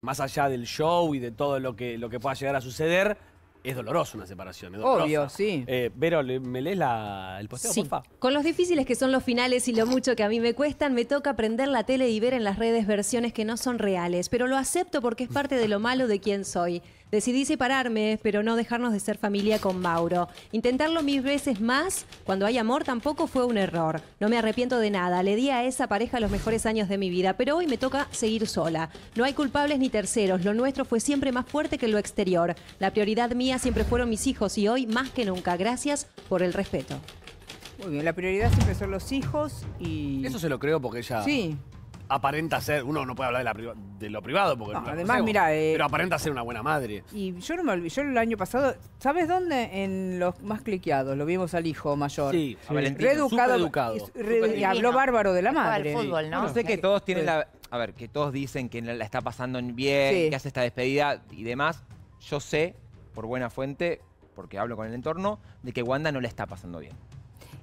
más allá del show y de todo lo que, lo que pueda llegar a suceder, es dolorosa una separación. Obvio, sí. Eh, Vero, ¿me lees el posteo, sí. Con los difíciles que son los finales y lo mucho que a mí me cuestan, me toca prender la tele y ver en las redes versiones que no son reales, pero lo acepto porque es parte de lo malo de quién soy. Decidí separarme, pero no dejarnos de ser familia con Mauro. Intentarlo mil veces más, cuando hay amor, tampoco fue un error. No me arrepiento de nada. Le di a esa pareja los mejores años de mi vida, pero hoy me toca seguir sola. No hay culpables ni terceros. Lo nuestro fue siempre más fuerte que lo exterior. La prioridad mía siempre fueron mis hijos y hoy más que nunca. Gracias por el respeto. Muy bien, la prioridad siempre son los hijos y... Eso se lo creo porque ya... Sí aparenta ser, uno no puede hablar de, lo privado porque además, mira, eh, pero aparenta ser una buena madre. Y yo no me yo el año pasado, ¿sabes dónde? En los más cliqueados, lo vimos al hijo mayor. Sí, educado. Y, habló bárbaro de la madre. Fútbol, ¿no? Yo sé que todos tienen la a ver, que todos dicen que la está pasando bien, que hace esta despedida y demás. Yo sé por buena fuente, porque hablo con el entorno, de que Wanda no la está pasando bien.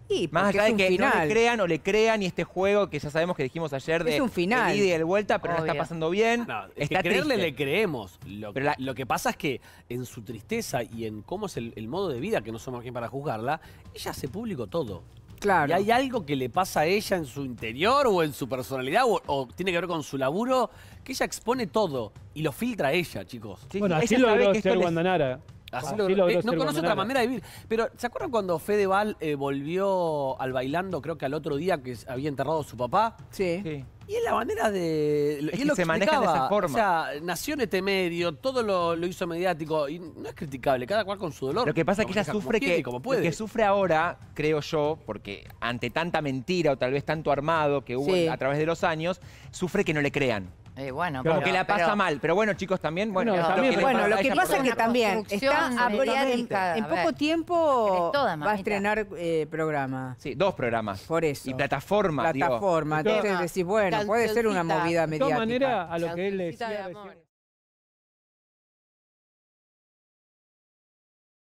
Y Más allá de que no le crean o le crean y este juego que ya sabemos que dijimos ayer de, es un final. de y de vuelta, pero no está pasando bien. está creerle le creemos. Lo, pero lo, que pasa es que en su tristeza y en cómo es el, modo de vida, que no somos quien para juzgarla, ella hace público todo. Claro. Y hay algo que le pasa a ella en su interior o en su personalidad o, tiene que ver con su laburo, que ella expone todo y lo filtra ella, chicos. bueno, así lo logró ser Guandanara. Eh, no conoce otra manera de vivir. Pero, ¿se acuerdan cuando Fedeval Val eh, volvió al bailando, creo que al otro día que había enterrado a su papá? Sí. Y es la manera de. se maneja de esa forma. O sea, nació en este medio, todo lo, hizo mediático y no es criticable, cada cual con su dolor. Lo que pasa es que ella sufre que, como que sufre ahora, creo yo, porque ante tanta mentira o tal vez tanto armado que hubo a través de los años, sufre que no le crean bueno, Como que la pasa mal. Pero bueno, chicos, también. Bueno, lo que bueno, pasa, lo que pasa es que también está ampliada En poco tiempo va a estrenar eh, programa. Sí, dos programas. Por eso. Y plataforma. Plataforma. Entonces decís, bueno, puede ser una movida mediática. De a lo que él